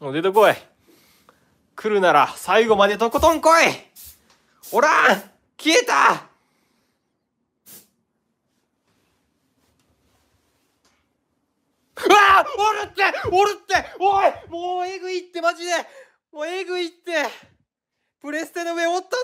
もう出てこい来るなら最後までとことん来いおらん消えたうわおるっておるっておいもうえぐいってマジでもうえぐいってプレステの上おった